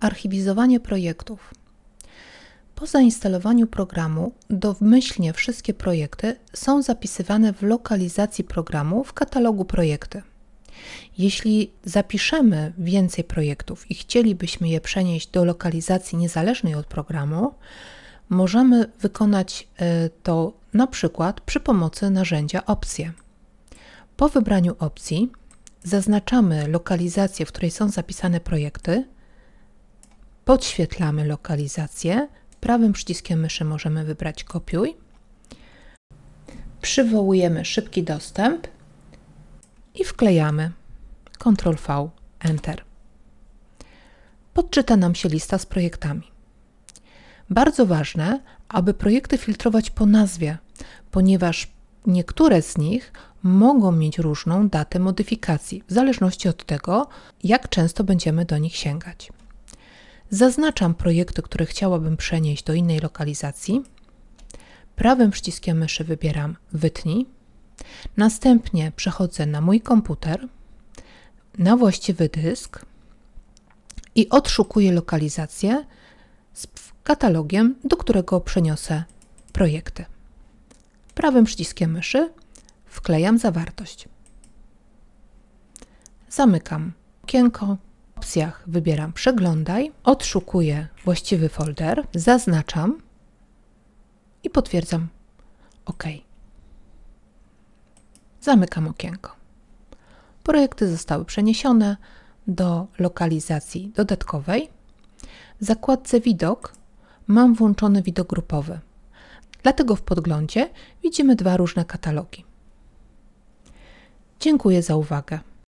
Archiwizowanie projektów. Po zainstalowaniu programu domyślnie wszystkie projekty są zapisywane w lokalizacji programu w katalogu projekty. Jeśli zapiszemy więcej projektów i chcielibyśmy je przenieść do lokalizacji niezależnej od programu, możemy wykonać e, to na przykład przy pomocy narzędzia opcje. Po wybraniu opcji zaznaczamy lokalizację, w której są zapisane projekty podświetlamy lokalizację. Prawym przyciskiem myszy możemy wybrać kopiuj. Przywołujemy szybki dostęp i wklejamy. Ctrl V, Enter. Podczyta nam się lista z projektami. Bardzo ważne, aby projekty filtrować po nazwie, ponieważ niektóre z nich mogą mieć różną datę modyfikacji, w zależności od tego, jak często będziemy do nich sięgać. Zaznaczam projekty, które chciałabym przenieść do innej lokalizacji. Prawym przyciskiem myszy wybieram Wytnij. Następnie przechodzę na mój komputer, na właściwy dysk i odszukuję lokalizację z katalogiem, do którego przeniosę projekty. Prawym przyciskiem myszy wklejam zawartość. Zamykam okienko opcjach wybieram Przeglądaj, odszukuję właściwy folder, zaznaczam i potwierdzam OK. Zamykam okienko. Projekty zostały przeniesione do lokalizacji dodatkowej. W zakładce Widok mam włączony widok grupowy. Dlatego w podglądzie widzimy dwa różne katalogi. Dziękuję za uwagę.